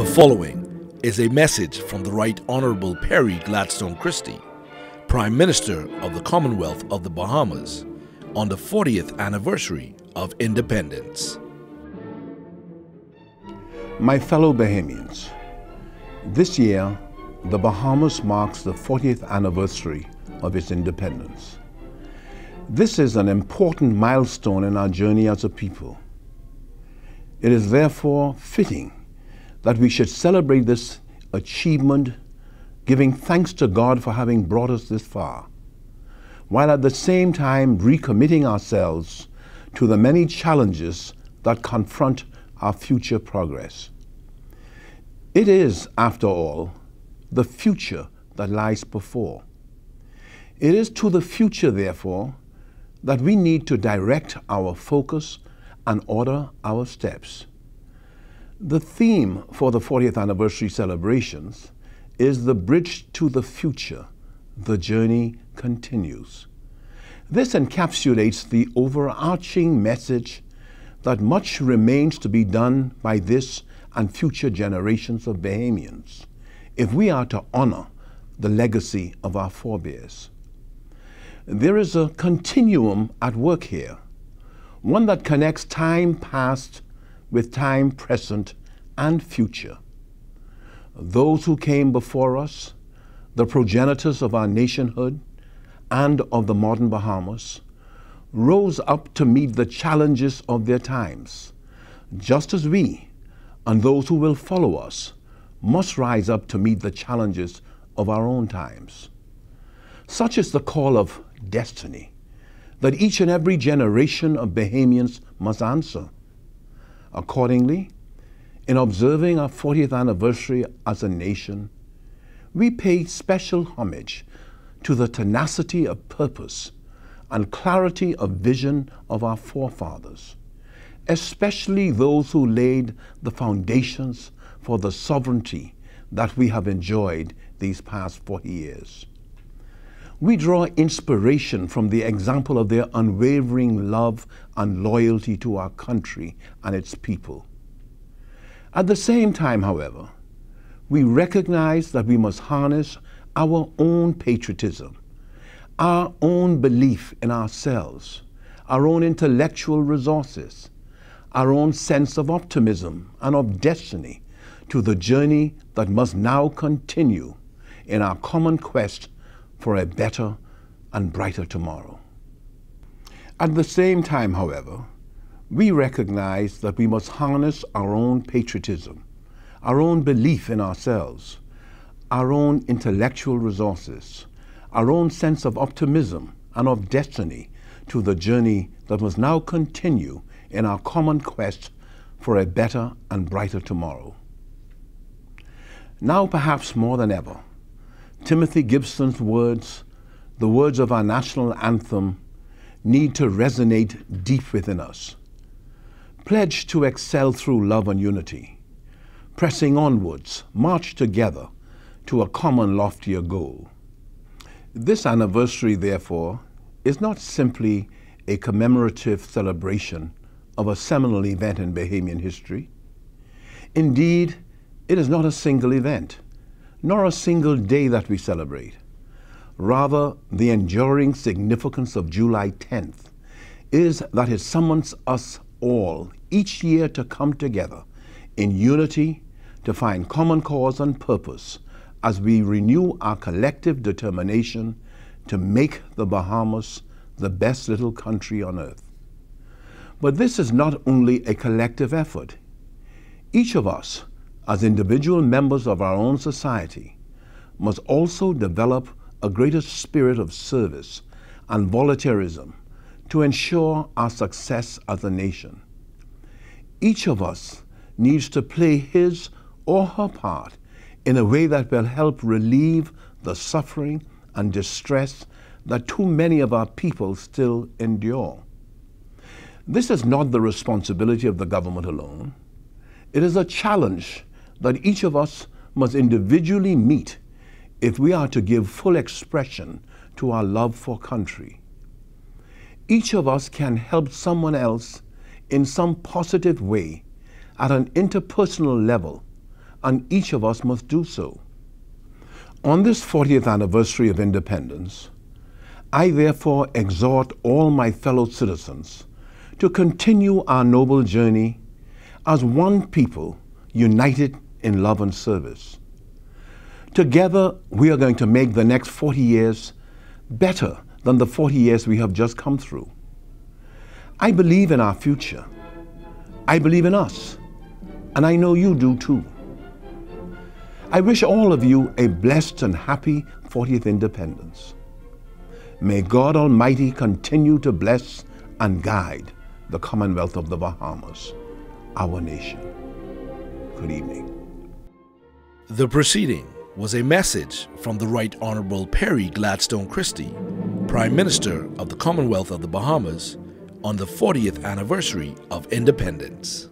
The following is a message from the Right Honorable Perry Gladstone Christie, Prime Minister of the Commonwealth of the Bahamas, on the 40th anniversary of independence. My fellow Bahamians, this year the Bahamas marks the 40th anniversary of its independence. This is an important milestone in our journey as a people. It is therefore fitting that we should celebrate this achievement, giving thanks to God for having brought us this far, while at the same time recommitting ourselves to the many challenges that confront our future progress. It is, after all, the future that lies before. It is to the future, therefore, that we need to direct our focus and order our steps. The theme for the 40th anniversary celebrations is the bridge to the future. The journey continues. This encapsulates the overarching message that much remains to be done by this and future generations of Bahamians if we are to honor the legacy of our forebears. There is a continuum at work here, one that connects time past with time present and future. Those who came before us, the progenitors of our nationhood and of the modern Bahamas, rose up to meet the challenges of their times, just as we and those who will follow us must rise up to meet the challenges of our own times. Such is the call of destiny that each and every generation of Bahamians must answer. Accordingly, in observing our 40th anniversary as a nation, we pay special homage to the tenacity of purpose and clarity of vision of our forefathers, especially those who laid the foundations for the sovereignty that we have enjoyed these past 40 years. We draw inspiration from the example of their unwavering love and loyalty to our country and its people. At the same time, however, we recognize that we must harness our own patriotism, our own belief in ourselves, our own intellectual resources, our own sense of optimism and of destiny to the journey that must now continue in our common quest for a better and brighter tomorrow. At the same time, however, we recognize that we must harness our own patriotism, our own belief in ourselves, our own intellectual resources, our own sense of optimism and of destiny to the journey that must now continue in our common quest for a better and brighter tomorrow. Now, perhaps more than ever, Timothy Gibson's words, the words of our national anthem, need to resonate deep within us. Pledge to excel through love and unity, pressing onwards, march together to a common loftier goal. This anniversary, therefore, is not simply a commemorative celebration of a seminal event in Bahamian history. Indeed, it is not a single event nor a single day that we celebrate. Rather, the enduring significance of July 10th is that it summons us all each year to come together in unity to find common cause and purpose as we renew our collective determination to make the Bahamas the best little country on earth. But this is not only a collective effort. Each of us as individual members of our own society, must also develop a greater spirit of service and volunteerism to ensure our success as a nation. Each of us needs to play his or her part in a way that will help relieve the suffering and distress that too many of our people still endure. This is not the responsibility of the government alone. It is a challenge that each of us must individually meet if we are to give full expression to our love for country. Each of us can help someone else in some positive way at an interpersonal level, and each of us must do so. On this 40th anniversary of independence, I therefore exhort all my fellow citizens to continue our noble journey as one people united in love and service. Together, we are going to make the next 40 years better than the 40 years we have just come through. I believe in our future. I believe in us. And I know you do too. I wish all of you a blessed and happy 40th Independence. May God Almighty continue to bless and guide the Commonwealth of the Bahamas, our nation. Good evening. The proceeding was a message from the Right Honorable Perry Gladstone Christie, Prime Minister of the Commonwealth of the Bahamas, on the 40th anniversary of independence.